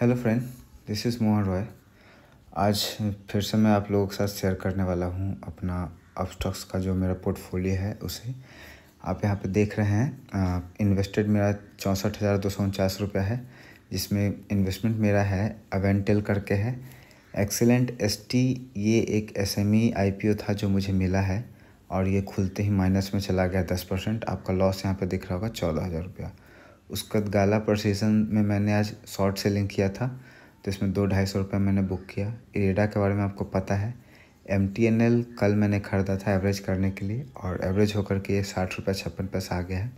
hello friend this is Mohan Roy आज फिर से मैं आप लोगों के साथ शेयर करने वाला हूँ अपना अपस्टॉक्स का जो मेरा पोर्टफोलियो है उसे आप यहाँ पे देख रहे हैं इन्वेस्टेड मेरा चौंसठ हज़ार दो सौ उनचास रुपया है जिसमें इन्वेस्टमेंट मेरा है अवेंटेल करके है एक्सेलेंट एस ये एक एस एम e था जो मुझे मिला है और ये खुलते ही माइनस में चला गया दस परसेंट आपका लॉस यहाँ पर दिख रहा होगा चौदह हज़ार रुपया उसका गाला प्रसेसन में मैंने आज शॉर्ट सेलिंग किया था तो इसमें दो ढाई सौ रुपये मैंने बुक किया इरेडा के बारे में आपको पता है एम कल मैंने ख़रीदा था एवरेज करने के लिए और एवरेज होकर के ये साठ रुपये छप्पन पैसा आ गया है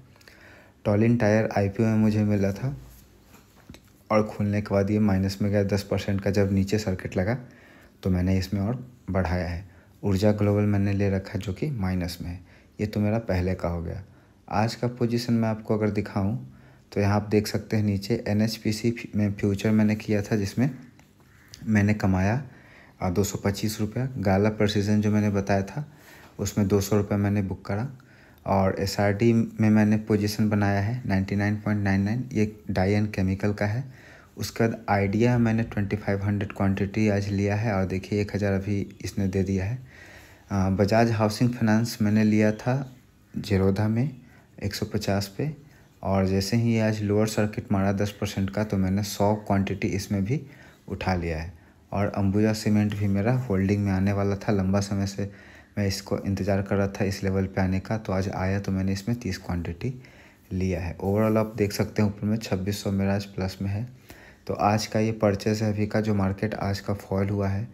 टॉलिन टायर आई में मुझे मिला था और खुलने के बाद ये माइनस में गया दस परसेंट का जब नीचे सर्किट लगा तो मैंने इसमें और बढ़ाया है ऊर्जा ग्लोबल मैंने ले रखा जो कि माइनस में है ये तो मेरा पहले का हो गया आज का पोजीशन मैं आपको अगर दिखाऊं तो यहाँ आप देख सकते हैं नीचे एन में फ्यूचर मैंने किया था जिसमें मैंने कमाया दो सौ पच्चीस रुपया गाला प्रसिजन जो मैंने बताया था उसमें दो सौ रुपये मैंने बुक करा और एस में मैंने पोजीशन बनाया है 99.99 ये डाई एंड केमिकल का है उसके बाद आइडिया मैंने 2500 क्वांटिटी आज लिया है और देखिए एक हज़ार अभी इसने दे दिया है बजाज हाउसिंग फाइनेंस मैंने लिया था जरोधा में 150 पे और जैसे ही आज लोअर सर्किट मारा दस परसेंट का तो मैंने सौ क्वांटिटी इसमें भी उठा लिया है और अंबुजा सीमेंट भी मेरा होल्डिंग में आने वाला था लंबा समय से मैं इसको इंतज़ार कर रहा था इस लेवल पे आने का तो आज आया तो मैंने इसमें तीस क्वांटिटी लिया है ओवरऑल आप देख सकते हैं ऊपर में छब्बीस सौ मेरा आज प्लस में है तो आज का ये परचेस है अभी का जो मार्केट आज का फॉल हुआ है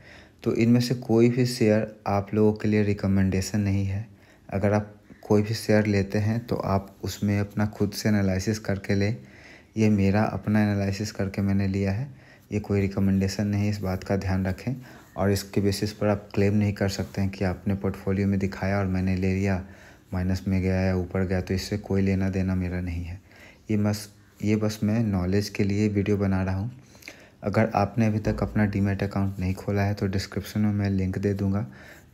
तो इनमें से कोई भी शेयर आप लोगों के लिए रिकमेंडेशन नहीं है अगर आप कोई भी शेयर लेते हैं तो आप उसमें अपना खुद से एनालिसिस करके लें ये मेरा अपना एनालिसिस करके मैंने लिया है ये कोई रिकमेंडेशन नहीं इस बात का ध्यान रखें और इसके बेसिस पर आप क्लेम नहीं कर सकते हैं कि आपने पोर्टफोलियो में दिखाया और मैंने ले लिया माइनस में गया या ऊपर गया तो इससे कोई लेना देना मेरा नहीं है ये बस ये बस मैं नॉलेज के लिए वीडियो बना रहा हूँ अगर आपने अभी तक अपना डीमेट अकाउंट नहीं खोला है तो डिस्क्रिप्शन में मैं लिंक दे दूँगा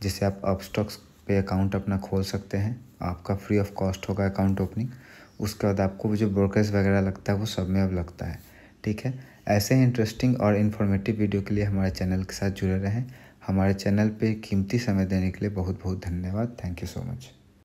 जिससे आप अपस्टॉक्स पे अकाउंट अपना खोल सकते हैं आपका फ्री ऑफ कॉस्ट होगा अकाउंट ओपनिंग उसके बाद आपको जो ब्रोकरेज वगैरह लगता है वो सब में अब लगता है ठीक है ऐसे ही इंटरेस्टिंग और इन्फॉर्मेटिव वीडियो के लिए हमारे चैनल के साथ जुड़े रहें हमारे चैनल पे कीमती समय देने के लिए बहुत बहुत धन्यवाद थैंक यू सो मच